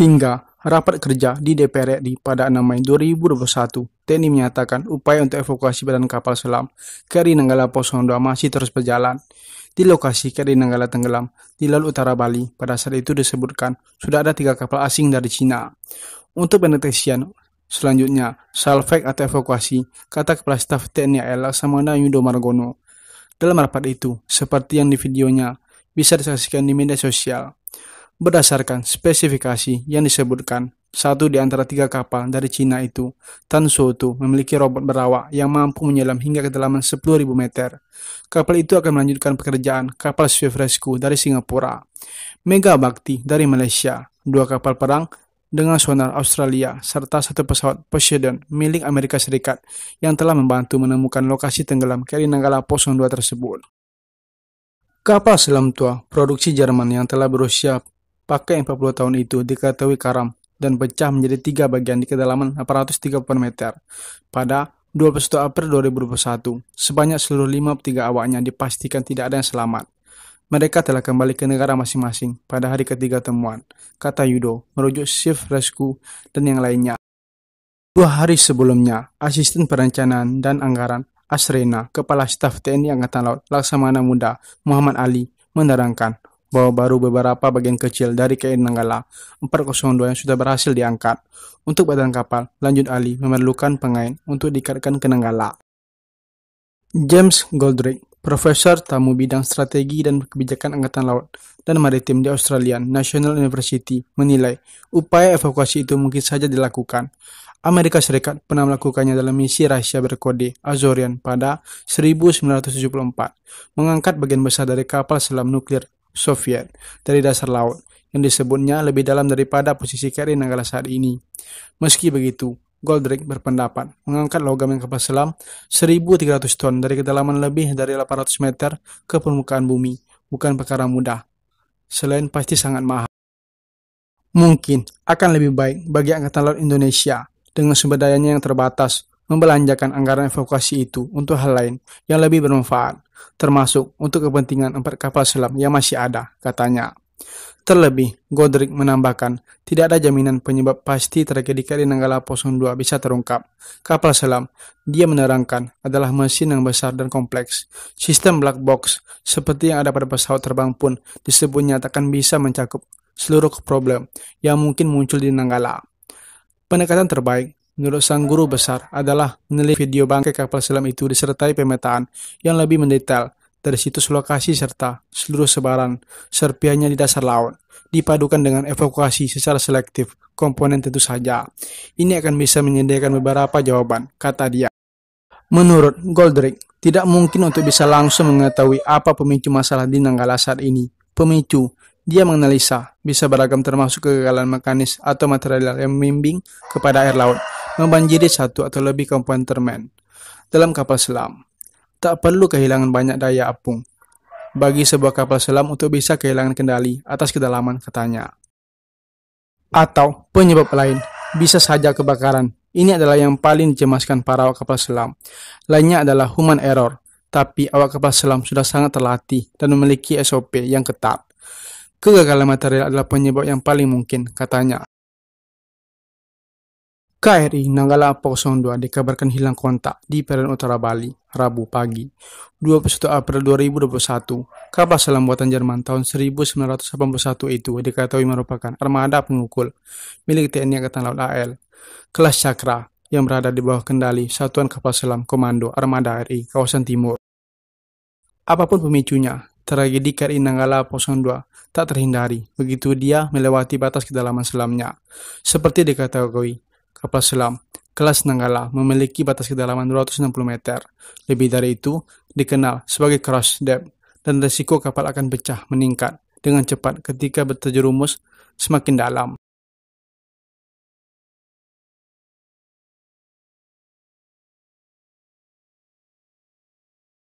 Hingga rapat kerja di DPR RI pada 6 Mei 2021, TNI menyatakan upaya untuk evakuasi badan kapal selam KRI Nanggala Posondo masih terus berjalan. Di lokasi KRI Nanggala tenggelam di Laut Utara Bali, pada saat itu disebutkan sudah ada tiga kapal asing dari Cina. Untuk pendeteksian selanjutnya, salvek atau evakuasi, kata Kepala Staf TNI AL Samana Yudo Margono. Dalam rapat itu, seperti yang di videonya, bisa disaksikan di media sosial berdasarkan spesifikasi yang disebutkan. Satu di antara tiga kapal dari Cina itu, Tan Tansuotu, memiliki robot berawak yang mampu menyelam hingga kedalaman 10.000 meter. Kapal itu akan melanjutkan pekerjaan kapal Swift Rescue dari Singapura, Mega Bakti dari Malaysia, dua kapal perang dengan sonar Australia, serta satu pesawat Poseidon milik Amerika Serikat yang telah membantu menemukan lokasi tenggelam kri Nanggala-02 tersebut. Kapal selam tua produksi Jerman yang telah berusia Pakai yang 40 tahun itu diketahui karam dan pecah menjadi tiga bagian di kedalaman 830 meter. Pada 21 April 2021, sebanyak seluruh 53 awaknya dipastikan tidak ada yang selamat. Mereka telah kembali ke negara masing-masing pada hari ketiga temuan, kata Yudo, merujuk Chief Rescue dan yang lainnya. Dua hari sebelumnya, Asisten Perencanaan dan Anggaran Asrena, Kepala Staf TNI Angkatan Laut Laksamana Muda Muhammad Ali, menerangkan bahwa baru beberapa bagian kecil dari KN Nanggala 402 yang sudah berhasil diangkat. Untuk badan kapal, lanjut Ali memerlukan pengait untuk diikatkan ke Nanggala. James Goldrick, profesor tamu bidang strategi dan kebijakan Angkatan Laut dan Maritim di Australian National University, menilai upaya evakuasi itu mungkin saja dilakukan. Amerika Serikat pernah melakukannya dalam misi rahasia berkode Azorian pada 1974, mengangkat bagian besar dari kapal selam nuklir Soviet dari dasar laut yang disebutnya lebih dalam daripada posisi Kri Nanggala saat ini. Meski begitu, Goldrick berpendapat mengangkat logam yang kapal selam 1.300 ton dari kedalaman lebih dari 800 meter ke permukaan bumi bukan perkara mudah. Selain pasti sangat mahal. Mungkin akan lebih baik bagi Angkatan Laut Indonesia dengan sumber dayanya yang terbatas membelanjakan anggaran evakuasi itu untuk hal lain yang lebih bermanfaat, termasuk untuk kepentingan empat kapal selam yang masih ada, katanya. Terlebih, Godric menambahkan, tidak ada jaminan penyebab pasti tragedi kali Nanggala 02 bisa terungkap. Kapal selam, dia menerangkan, adalah mesin yang besar dan kompleks. Sistem black box, seperti yang ada pada pesawat terbang pun, disebutnya takkan bisa mencakup seluruh problem yang mungkin muncul di Nanggala. Pendekatan terbaik menurut sang guru besar adalah meneliti video bangkai kapal selam itu disertai pemetaan yang lebih mendetail dari situs lokasi serta seluruh sebaran serpiannya di dasar laut, dipadukan dengan evakuasi secara selektif komponen tentu saja. Ini akan bisa menyediakan beberapa jawaban, kata dia. Menurut Goldrick, tidak mungkin untuk bisa langsung mengetahui apa pemicu masalah di Nanggala saat ini. Pemicu, dia menganalisa, bisa beragam termasuk kegagalan mekanis atau material yang membimbing kepada air laut membanjiri satu atau lebih komponen termen dalam kapal selam. Tak perlu kehilangan banyak daya apung bagi sebuah kapal selam untuk bisa kehilangan kendali atas kedalaman katanya. Atau penyebab lain, bisa saja kebakaran. Ini adalah yang paling dicemaskan para awak kapal selam. Lainnya adalah human error, tapi awak kapal selam sudah sangat terlatih dan memiliki SOP yang ketat. Kegagalan material adalah penyebab yang paling mungkin, katanya. KRI Nanggala Poson 2 dikabarkan hilang kontak di perairan utara Bali, Rabu pagi, 21 April 2021. Kapal selam buatan Jerman tahun 1981 itu diketahui merupakan armada pengukul milik TNI Angkatan Laut AL, kelas Cakra, yang berada di bawah kendali Satuan Kapal Selam Komando Armada RI kawasan timur. Apapun pemicunya, tragedi KRI Nanggala Poson 2 tak terhindari begitu dia melewati batas kedalaman selamnya. Seperti diketahui, Kapal selam kelas Nanggala memiliki batas kedalaman 260 meter. Lebih dari itu, dikenal sebagai cross depth dan resiko kapal akan pecah meningkat dengan cepat ketika berterjerumus semakin dalam.